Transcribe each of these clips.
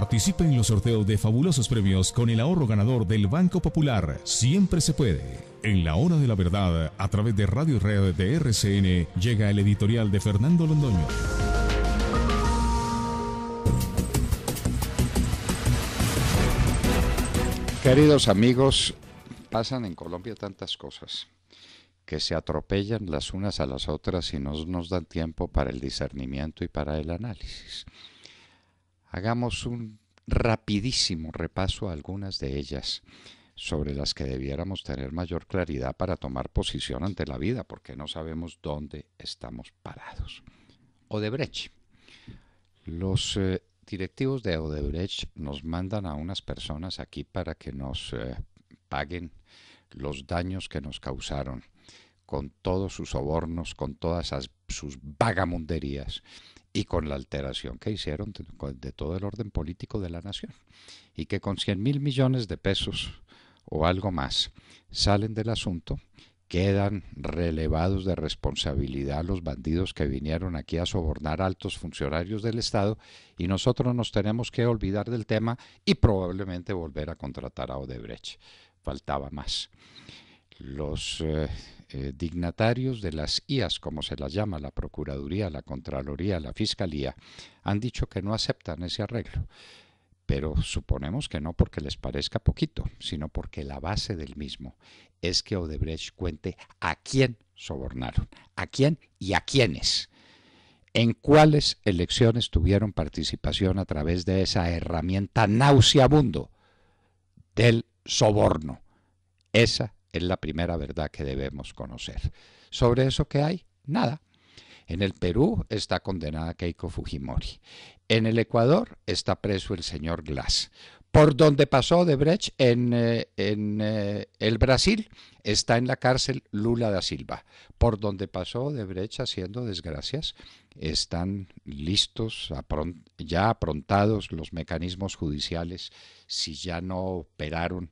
Participe en los sorteos de fabulosos premios con el ahorro ganador del Banco Popular. Siempre se puede. En la hora de la verdad, a través de Radio Red de RCN, llega el editorial de Fernando Londoño. Queridos amigos, pasan en Colombia tantas cosas que se atropellan las unas a las otras y no nos dan tiempo para el discernimiento y para el análisis. Hagamos un rapidísimo repaso a algunas de ellas sobre las que debiéramos tener mayor claridad para tomar posición ante la vida, porque no sabemos dónde estamos parados. Odebrecht. Los eh, directivos de Odebrecht nos mandan a unas personas aquí para que nos eh, paguen los daños que nos causaron, con todos sus sobornos, con todas sus vagamunderías y con la alteración que hicieron de, todo el orden político de la nación, y que con 100 mil millones de pesos o algo más salen del asunto, quedan relevados de responsabilidad los bandidos que vinieron aquí a sobornar altos funcionarios del Estado y nosotros nos tenemos que olvidar del tema y probablemente volver a contratar a Odebrecht. Faltaba más. Los... Eh, eh, dignatarios de las IAS, como se las llama, la Procuraduría, la Contraloría, la Fiscalía, han dicho que no aceptan ese arreglo. Pero suponemos que no porque les parezca poquito, sino porque la base del mismo es que Odebrecht cuente a quién sobornaron, a quién y a quiénes en cuáles elecciones tuvieron participación a través de esa herramienta nauseabundo del soborno. Esa es la primera verdad que debemos conocer. ¿Sobre eso qué hay? Nada. En el Perú está condenada Keiko Fujimori. En el Ecuador está preso el señor Glass. Por donde pasó de en, eh, eh, el Brasil está en la cárcel Lula da Silva. Por donde pasó de haciendo desgracias están listos, ya aprontados los mecanismos judiciales si ya no operaron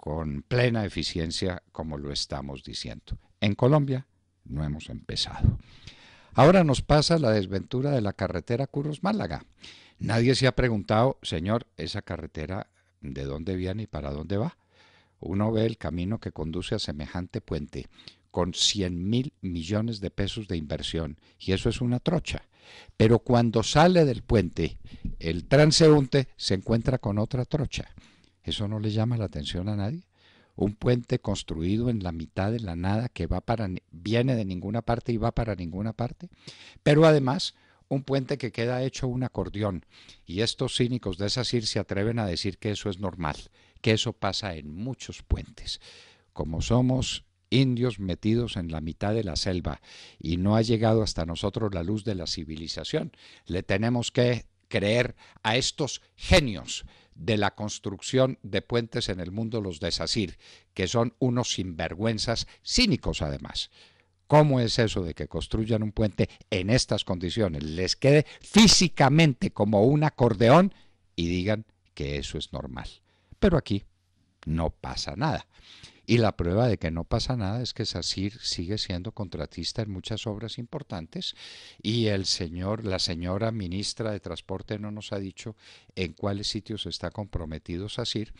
con plena eficiencia como lo estamos diciendo. En Colombia no hemos empezado. Ahora nos pasa la desventura de la carretera curros málaga Nadie se ha preguntado, señor, esa carretera, ¿de dónde viene y para dónde va? Uno ve el camino que conduce a semejante puente con 100 mil millones de pesos de inversión y eso es una trocha. Pero cuando sale del puente, el transeúnte se encuentra con otra trocha ¿Eso no le llama la atención a nadie? Un puente construido en la mitad de la nada que va para, viene de ninguna parte y va para ninguna parte. Pero además, un puente que queda hecho un acordeón. Y estos cínicos de sir se atreven a decir que eso es normal, que eso pasa en muchos puentes. Como somos indios metidos en la mitad de la selva y no ha llegado hasta nosotros la luz de la civilización, le tenemos que creer a estos genios de la construcción de puentes en el mundo, los de que son unos sinvergüenzas cínicos además. ¿Cómo es eso de que construyan un puente en estas condiciones? Les quede físicamente como un acordeón y digan que eso es normal. Pero aquí no pasa nada. Y la prueba de que no pasa nada es que Sacir sigue siendo contratista en muchas obras importantes y el señor, la señora ministra de Transporte no nos ha dicho en cuáles sitios está comprometido Sacir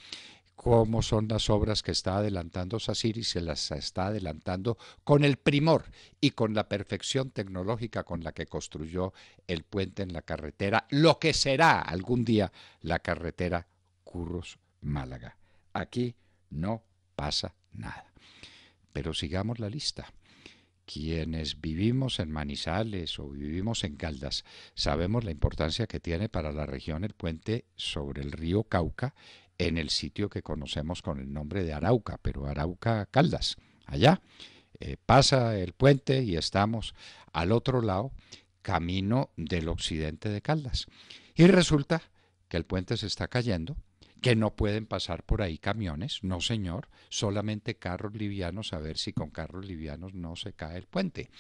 cómo son las obras que está adelantando SACIR y se las está adelantando con el primor y con la perfección tecnológica con la que construyó el puente en la carretera, lo que será algún día la carretera Curros-Málaga. Aquí no pasa nada. Pero sigamos la lista. Quienes vivimos en Manizales o vivimos en Caldas, sabemos la importancia que tiene para la región el puente sobre el río Cauca en el sitio que conocemos con el nombre de Arauca, pero Arauca Caldas, allá. Eh, pasa el puente y estamos al otro lado, camino del occidente de Caldas. Y resulta que el puente se está cayendo que no pueden pasar por ahí camiones, no señor, solamente carros livianos, a ver si con carros livianos no se cae el puente.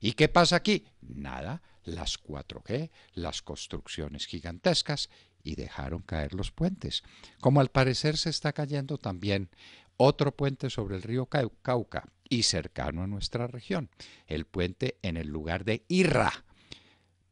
¿Y qué pasa aquí? Nada, las 4G, las construcciones gigantescas y dejaron caer los puentes. Como al parecer se está cayendo también otro puente sobre el río Cauca y cercano a nuestra región, el puente en el lugar de Irra.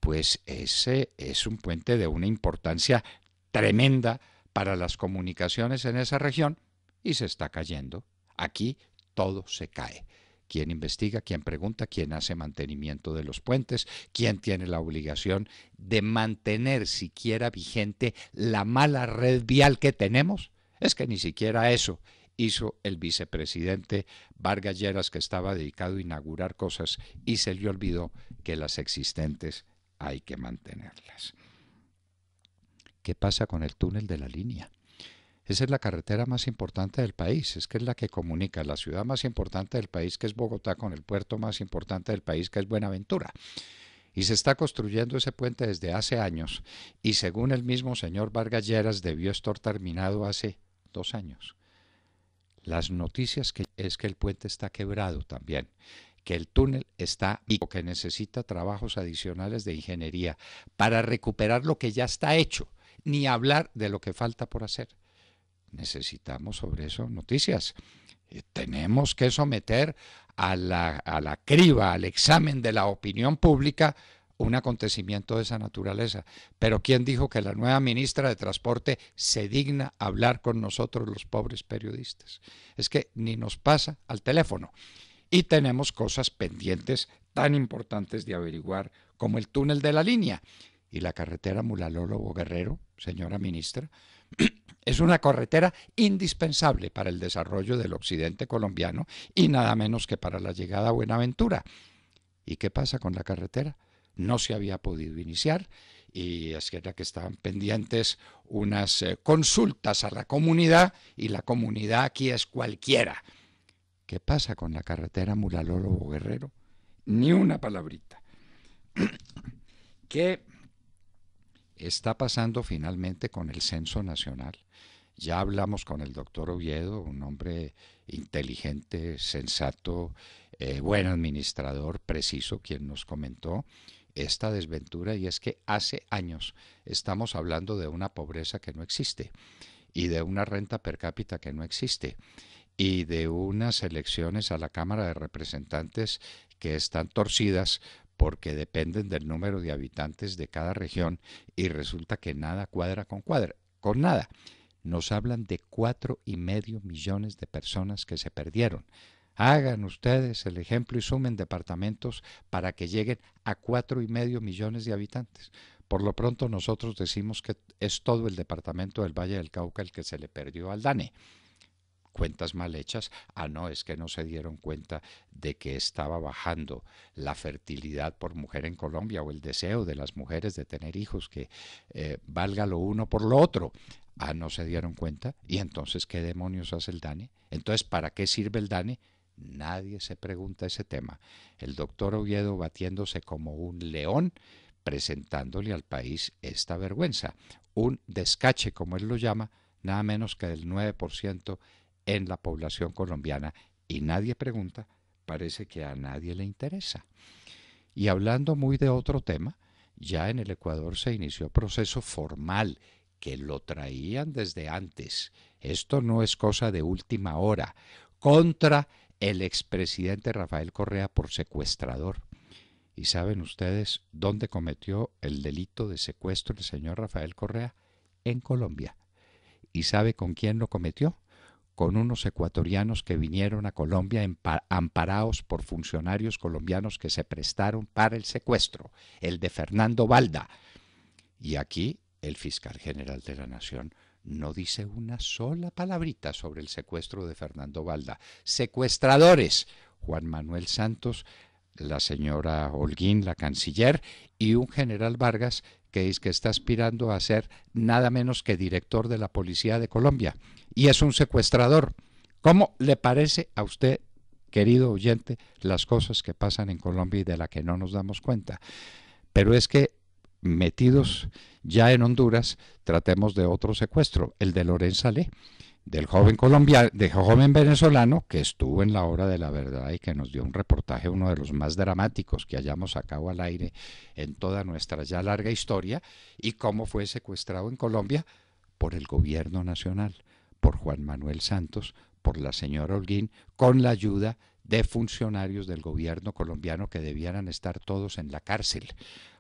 Pues ese es un puente de una importancia tremenda para las comunicaciones en esa región y se está cayendo. Aquí todo se cae. ¿Quién investiga? ¿Quién pregunta? ¿Quién hace mantenimiento de los puentes? ¿Quién tiene la obligación de mantener siquiera vigente la mala red vial que tenemos? Es que ni siquiera eso hizo el vicepresidente Vargas Lleras, que estaba dedicado a inaugurar cosas y se le olvidó que las existentes hay que mantenerlas qué pasa con el túnel de la línea. Esa es la carretera más importante del país, es que es la que comunica la ciudad más importante del país, que es Bogotá, con el puerto más importante del país, que es Buenaventura. Y se está construyendo ese puente desde hace años y según el mismo señor Vargas debió estar terminado hace dos años. Las noticias que es que el puente está quebrado también, que el túnel está y que necesita trabajos adicionales de ingeniería para recuperar lo que ya está hecho ni hablar de lo que falta por hacer. Necesitamos sobre eso noticias. Eh, tenemos que someter a la, a la criba, al examen de la opinión pública, un acontecimiento de esa naturaleza. Pero ¿quién dijo que la nueva ministra de Transporte se digna hablar con nosotros los pobres periodistas? Es que ni nos pasa al teléfono. Y tenemos cosas pendientes tan importantes de averiguar como el túnel de la línea, y la carretera Mulalólogo Guerrero, señora ministra, es una carretera indispensable para el desarrollo del occidente colombiano y nada menos que para la llegada a Buenaventura. ¿Y qué pasa con la carretera? No se había podido iniciar y es que era que estaban pendientes unas eh, consultas a la comunidad y la comunidad aquí es cualquiera. ¿Qué pasa con la carretera Mulalólogo Guerrero? Ni una palabrita. ¿Qué está pasando finalmente con el censo nacional. Ya hablamos con el doctor Oviedo, un hombre inteligente, sensato, eh, buen administrador, preciso, quien nos comentó esta desventura y es que hace años estamos hablando de una pobreza que no existe y de una renta per cápita que no existe y de unas elecciones a la Cámara de Representantes que están torcidas porque dependen del número de habitantes de cada región y resulta que nada cuadra con cuadra, con nada. Nos hablan de cuatro y medio millones de personas que se perdieron. Hagan ustedes el ejemplo y sumen departamentos para que lleguen a cuatro y medio millones de habitantes. Por lo pronto nosotros decimos que es todo el departamento del Valle del Cauca el que se le perdió al DANE cuentas mal hechas, ah, no, es que no se dieron cuenta de que estaba bajando la fertilidad por mujer en Colombia o el deseo de las mujeres de tener hijos, que eh, valga lo uno por lo otro. Ah, no se dieron cuenta. ¿Y entonces qué demonios hace el DANE? Entonces, ¿para qué sirve el DANE? Nadie se pregunta ese tema. El doctor Oviedo batiéndose como un león, presentándole al país esta vergüenza. Un descache, como él lo llama, nada menos que del 9% en la población colombiana y nadie pregunta, parece que a nadie le interesa. Y hablando muy de otro tema, ya en el Ecuador se inició proceso formal que lo traían desde antes. Esto no es cosa de última hora contra el expresidente Rafael Correa por secuestrador. ¿Y saben ustedes dónde cometió el delito de secuestro el señor Rafael Correa? En Colombia. ¿Y sabe con quién lo cometió? con unos ecuatorianos que vinieron a Colombia amparados por funcionarios colombianos que se prestaron para el secuestro, el de Fernando Valda. Y aquí el fiscal general de la Nación no dice una sola palabrita sobre el secuestro de Fernando Valda. Secuestradores, Juan Manuel Santos, la señora Holguín, la canciller, y un general Vargas que es que está aspirando a ser nada menos que director de la Policía de Colombia y es un secuestrador. ¿Cómo le parece a usted, querido oyente, las cosas que pasan en Colombia y de las que no nos damos cuenta? Pero es que metidos ya en Honduras, tratemos de otro secuestro, el de Lorenz del joven colombiano, del joven venezolano que estuvo en la hora de la verdad y que nos dio un reportaje, uno de los más dramáticos que hayamos sacado al aire en toda nuestra ya larga historia, y cómo fue secuestrado en Colombia por el gobierno nacional por Juan Manuel Santos, por la señora Holguín, con la ayuda de funcionarios del gobierno colombiano que debieran estar todos en la cárcel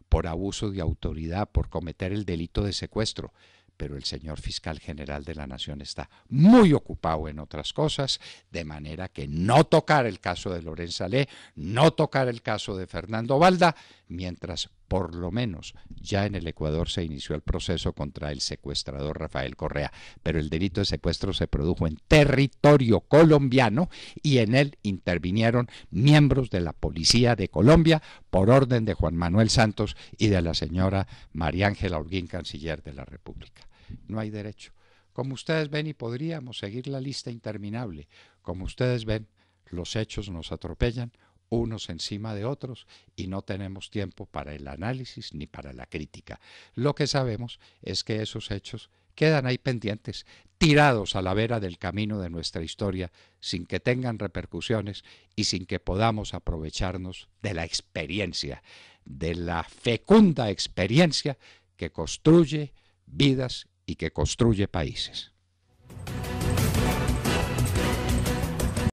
por abuso de autoridad, por cometer el delito de secuestro. Pero el señor fiscal general de la Nación está muy ocupado en otras cosas, de manera que no tocar el caso de Lorenza Lé, no tocar el caso de Fernando Valda, mientras por lo menos ya en el Ecuador se inició el proceso contra el secuestrador Rafael Correa, pero el delito de secuestro se produjo en territorio colombiano y en él intervinieron miembros de la Policía de Colombia por orden de Juan Manuel Santos y de la señora María Ángela Holguín, canciller de la República. No hay derecho. Como ustedes ven, y podríamos seguir la lista interminable, como ustedes ven, los hechos nos atropellan unos encima de otros y no tenemos tiempo para el análisis ni para la crítica. Lo que sabemos es que esos hechos quedan ahí pendientes, tirados a la vera del camino de nuestra historia, sin que tengan repercusiones y sin que podamos aprovecharnos de la experiencia, de la fecunda experiencia que construye vidas y que construye países.